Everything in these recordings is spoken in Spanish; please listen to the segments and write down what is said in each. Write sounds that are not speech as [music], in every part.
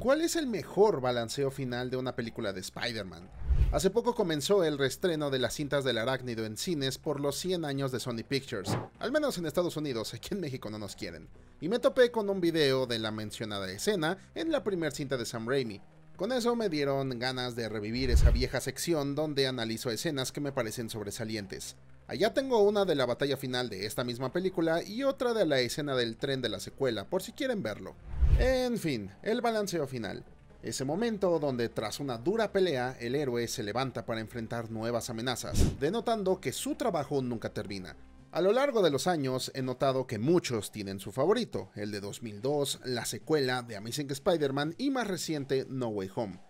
¿Cuál es el mejor balanceo final de una película de Spider-Man? Hace poco comenzó el reestreno de las cintas del arácnido en cines por los 100 años de Sony Pictures, al menos en Estados Unidos, [laughs] aquí en México no nos quieren. Y me topé con un video de la mencionada escena en la primera cinta de Sam Raimi. Con eso me dieron ganas de revivir esa vieja sección donde analizo escenas que me parecen sobresalientes. Allá tengo una de la batalla final de esta misma película y otra de la escena del tren de la secuela, por si quieren verlo. En fin, el balanceo final. Ese momento donde tras una dura pelea el héroe se levanta para enfrentar nuevas amenazas, denotando que su trabajo nunca termina. A lo largo de los años he notado que muchos tienen su favorito, el de 2002, la secuela de Amazing Spider-Man y más reciente No Way Home.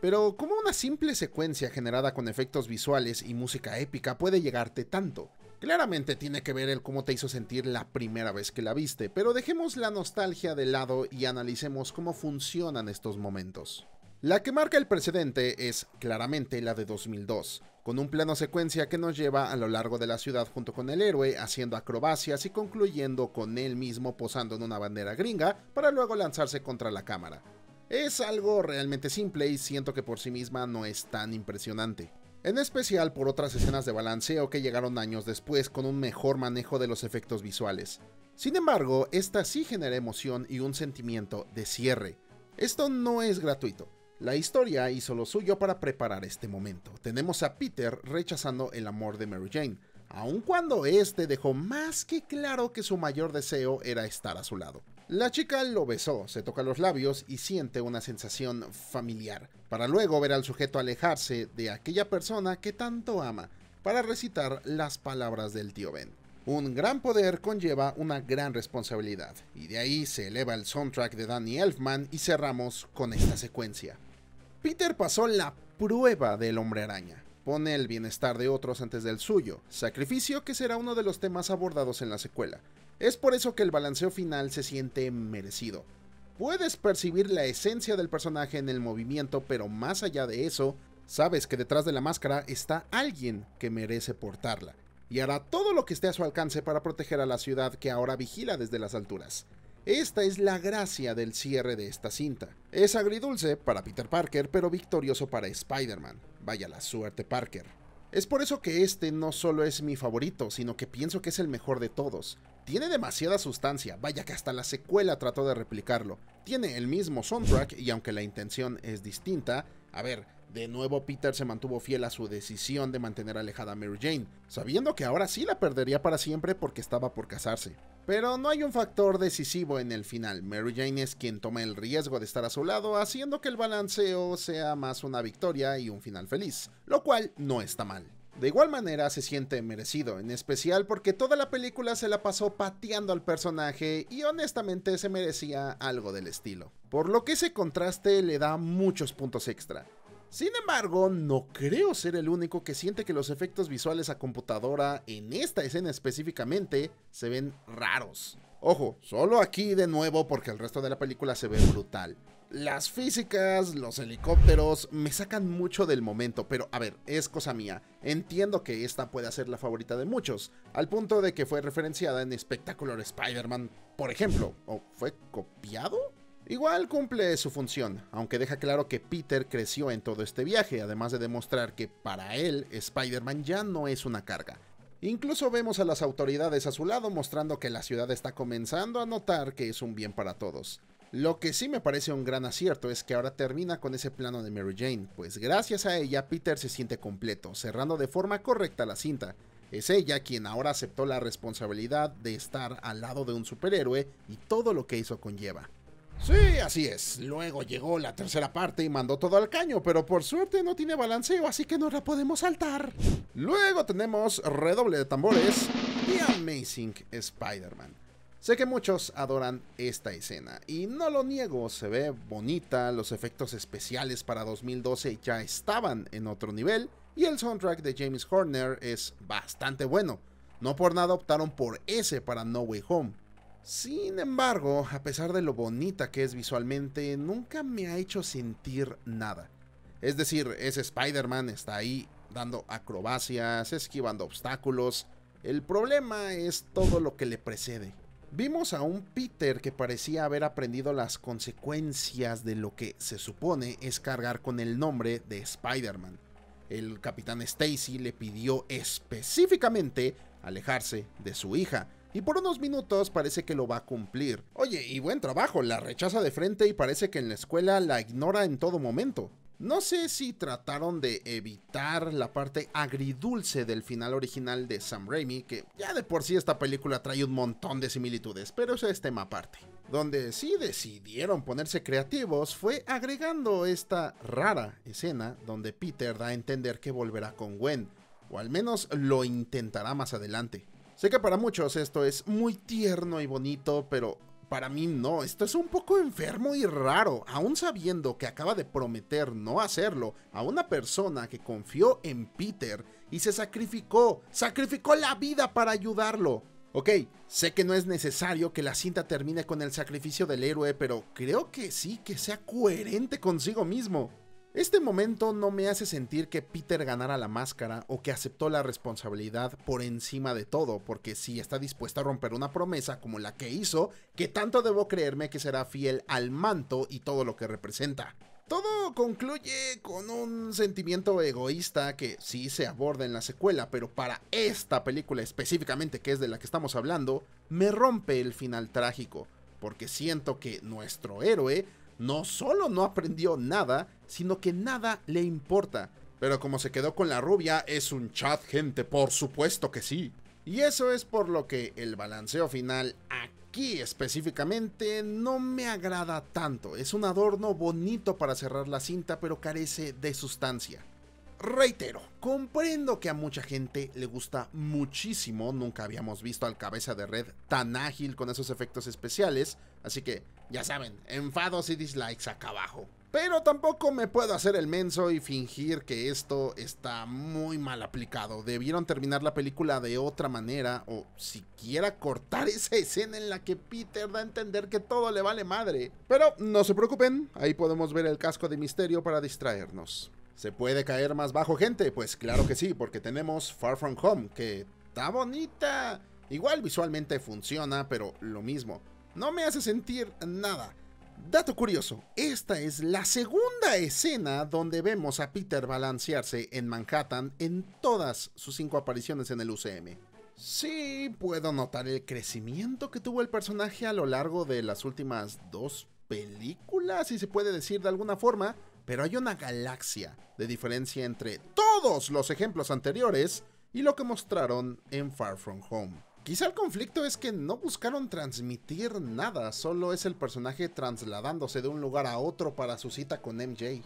Pero ¿cómo una simple secuencia generada con efectos visuales y música épica puede llegarte tanto? Claramente tiene que ver el cómo te hizo sentir la primera vez que la viste, pero dejemos la nostalgia de lado y analicemos cómo funcionan estos momentos. La que marca el precedente es claramente la de 2002, con un plano secuencia que nos lleva a lo largo de la ciudad junto con el héroe haciendo acrobacias y concluyendo con él mismo posando en una bandera gringa para luego lanzarse contra la cámara. Es algo realmente simple y siento que por sí misma no es tan impresionante en especial por otras escenas de balanceo que llegaron años después con un mejor manejo de los efectos visuales. Sin embargo, esta sí genera emoción y un sentimiento de cierre. Esto no es gratuito. La historia hizo lo suyo para preparar este momento. Tenemos a Peter rechazando el amor de Mary Jane, aun cuando este dejó más que claro que su mayor deseo era estar a su lado. La chica lo besó, se toca los labios y siente una sensación familiar para luego ver al sujeto alejarse de aquella persona que tanto ama, para recitar las palabras del tío Ben. Un gran poder conlleva una gran responsabilidad, y de ahí se eleva el soundtrack de Danny Elfman y cerramos con esta secuencia. Peter pasó la prueba del hombre araña, pone el bienestar de otros antes del suyo, sacrificio que será uno de los temas abordados en la secuela. Es por eso que el balanceo final se siente merecido, Puedes percibir la esencia del personaje en el movimiento, pero más allá de eso, sabes que detrás de la máscara está alguien que merece portarla, y hará todo lo que esté a su alcance para proteger a la ciudad que ahora vigila desde las alturas. Esta es la gracia del cierre de esta cinta. Es agridulce para Peter Parker, pero victorioso para Spider-Man. Vaya la suerte, Parker. Es por eso que este no solo es mi favorito, sino que pienso que es el mejor de todos. Tiene demasiada sustancia, vaya que hasta la secuela trató de replicarlo. Tiene el mismo soundtrack y aunque la intención es distinta, a ver, de nuevo, Peter se mantuvo fiel a su decisión de mantener alejada a Mary Jane, sabiendo que ahora sí la perdería para siempre porque estaba por casarse. Pero no hay un factor decisivo en el final, Mary Jane es quien toma el riesgo de estar a su lado, haciendo que el balanceo sea más una victoria y un final feliz, lo cual no está mal. De igual manera se siente merecido, en especial porque toda la película se la pasó pateando al personaje y honestamente se merecía algo del estilo. Por lo que ese contraste le da muchos puntos extra. Sin embargo, no creo ser el único que siente que los efectos visuales a computadora en esta escena específicamente se ven raros. Ojo, solo aquí de nuevo porque el resto de la película se ve brutal. Las físicas, los helicópteros, me sacan mucho del momento, pero a ver, es cosa mía. Entiendo que esta puede ser la favorita de muchos, al punto de que fue referenciada en Spectacular Spider-Man, por ejemplo, o fue copiado Igual cumple su función, aunque deja claro que Peter creció en todo este viaje, además de demostrar que para él Spider-Man ya no es una carga. Incluso vemos a las autoridades a su lado mostrando que la ciudad está comenzando a notar que es un bien para todos. Lo que sí me parece un gran acierto es que ahora termina con ese plano de Mary Jane, pues gracias a ella Peter se siente completo, cerrando de forma correcta la cinta. Es ella quien ahora aceptó la responsabilidad de estar al lado de un superhéroe y todo lo que hizo conlleva. Sí, así es. Luego llegó la tercera parte y mandó todo al caño, pero por suerte no tiene balanceo, así que no la podemos saltar. Luego tenemos redoble de tambores y Amazing Spider-Man. Sé que muchos adoran esta escena y no lo niego, se ve bonita, los efectos especiales para 2012 ya estaban en otro nivel y el soundtrack de James Horner es bastante bueno. No por nada optaron por ese para No Way Home. Sin embargo, a pesar de lo bonita que es visualmente, nunca me ha hecho sentir nada. Es decir, ese Spider-Man está ahí dando acrobacias, esquivando obstáculos. El problema es todo lo que le precede. Vimos a un Peter que parecía haber aprendido las consecuencias de lo que se supone es cargar con el nombre de Spider-Man. El capitán Stacy le pidió específicamente alejarse de su hija, y por unos minutos parece que lo va a cumplir. Oye, y buen trabajo, la rechaza de frente y parece que en la escuela la ignora en todo momento. No sé si trataron de evitar la parte agridulce del final original de Sam Raimi, que ya de por sí esta película trae un montón de similitudes, pero eso es tema aparte. Donde sí decidieron ponerse creativos fue agregando esta rara escena donde Peter da a entender que volverá con Gwen, o al menos lo intentará más adelante. Sé que para muchos esto es muy tierno y bonito, pero para mí no, esto es un poco enfermo y raro, aún sabiendo que acaba de prometer no hacerlo a una persona que confió en Peter y se sacrificó, sacrificó la vida para ayudarlo. Ok, sé que no es necesario que la cinta termine con el sacrificio del héroe, pero creo que sí que sea coherente consigo mismo. Este momento no me hace sentir que Peter ganara la máscara o que aceptó la responsabilidad por encima de todo, porque si está dispuesta a romper una promesa como la que hizo, que tanto debo creerme que será fiel al manto y todo lo que representa. Todo concluye con un sentimiento egoísta que sí se aborda en la secuela, pero para esta película específicamente que es de la que estamos hablando, me rompe el final trágico, porque siento que nuestro héroe no solo no aprendió nada, sino que nada le importa. Pero como se quedó con la rubia, es un chat, gente, por supuesto que sí. Y eso es por lo que el balanceo final aquí específicamente no me agrada tanto. Es un adorno bonito para cerrar la cinta, pero carece de sustancia. Reitero, comprendo que a mucha gente le gusta muchísimo, nunca habíamos visto al cabeza de red tan ágil con esos efectos especiales, así que ya saben, enfados y dislikes acá abajo. Pero tampoco me puedo hacer el menso y fingir que esto está muy mal aplicado. Debieron terminar la película de otra manera o siquiera cortar esa escena en la que Peter da a entender que todo le vale madre. Pero no se preocupen, ahí podemos ver el casco de misterio para distraernos. ¿Se puede caer más bajo gente? Pues claro que sí, porque tenemos Far From Home, que está bonita. Igual visualmente funciona, pero lo mismo. No me hace sentir nada. Dato curioso, esta es la segunda escena donde vemos a Peter balancearse en Manhattan en todas sus cinco apariciones en el UCM. Sí, puedo notar el crecimiento que tuvo el personaje a lo largo de las últimas dos películas, si se puede decir de alguna forma, pero hay una galaxia de diferencia entre todos los ejemplos anteriores y lo que mostraron en Far From Home. Quizá el conflicto es que no buscaron transmitir nada, solo es el personaje trasladándose de un lugar a otro para su cita con MJ.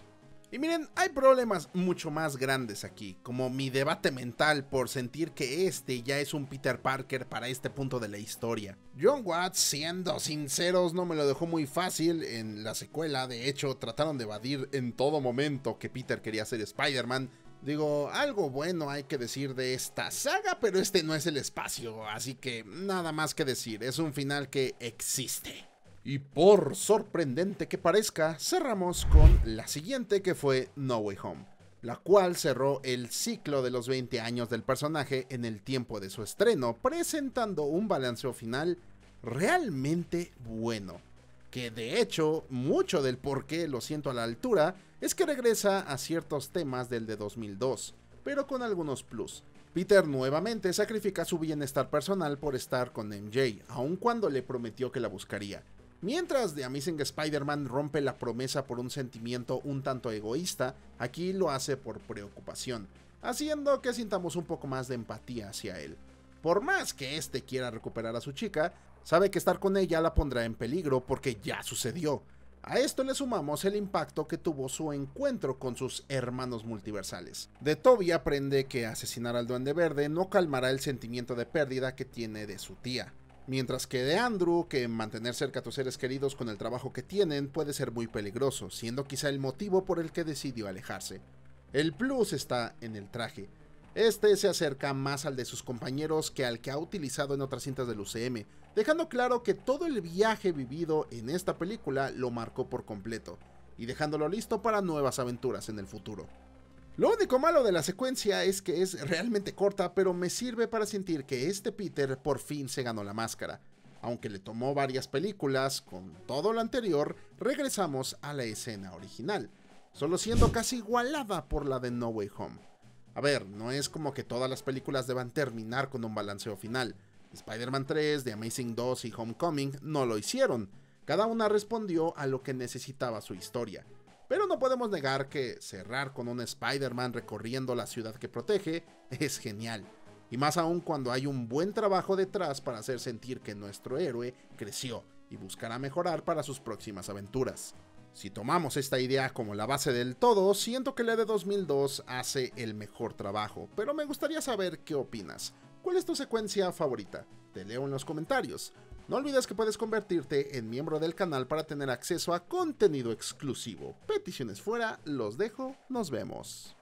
Y miren, hay problemas mucho más grandes aquí, como mi debate mental por sentir que este ya es un Peter Parker para este punto de la historia. John Watts, siendo sinceros, no me lo dejó muy fácil en la secuela, de hecho trataron de evadir en todo momento que Peter quería ser Spider-Man Digo, algo bueno hay que decir de esta saga, pero este no es el espacio, así que nada más que decir, es un final que existe. Y por sorprendente que parezca, cerramos con la siguiente que fue No Way Home, la cual cerró el ciclo de los 20 años del personaje en el tiempo de su estreno, presentando un balanceo final realmente bueno que de hecho mucho del por qué lo siento a la altura es que regresa a ciertos temas del de 2002, pero con algunos plus. Peter nuevamente sacrifica su bienestar personal por estar con MJ, aun cuando le prometió que la buscaría. Mientras The Amazing Spider-Man rompe la promesa por un sentimiento un tanto egoísta, aquí lo hace por preocupación, haciendo que sintamos un poco más de empatía hacia él. Por más que este quiera recuperar a su chica, Sabe que estar con ella la pondrá en peligro porque ya sucedió. A esto le sumamos el impacto que tuvo su encuentro con sus hermanos multiversales. De Toby aprende que asesinar al Duende Verde no calmará el sentimiento de pérdida que tiene de su tía. Mientras que de Andrew, que mantener cerca a tus seres queridos con el trabajo que tienen puede ser muy peligroso, siendo quizá el motivo por el que decidió alejarse. El plus está en el traje. Este se acerca más al de sus compañeros que al que ha utilizado en otras cintas del UCM, dejando claro que todo el viaje vivido en esta película lo marcó por completo, y dejándolo listo para nuevas aventuras en el futuro. Lo único malo de la secuencia es que es realmente corta, pero me sirve para sentir que este Peter por fin se ganó la máscara. Aunque le tomó varias películas, con todo lo anterior, regresamos a la escena original, solo siendo casi igualada por la de No Way Home. A ver, no es como que todas las películas deban terminar con un balanceo final, Spider-Man 3, The Amazing 2 y Homecoming no lo hicieron. Cada una respondió a lo que necesitaba su historia. Pero no podemos negar que cerrar con un Spider-Man recorriendo la ciudad que protege es genial. Y más aún cuando hay un buen trabajo detrás para hacer sentir que nuestro héroe creció y buscará mejorar para sus próximas aventuras. Si tomamos esta idea como la base del todo, siento que la de 2002 hace el mejor trabajo, pero me gustaría saber qué opinas. ¿Cuál es tu secuencia favorita? Te leo en los comentarios. No olvides que puedes convertirte en miembro del canal para tener acceso a contenido exclusivo. Peticiones fuera, los dejo, nos vemos.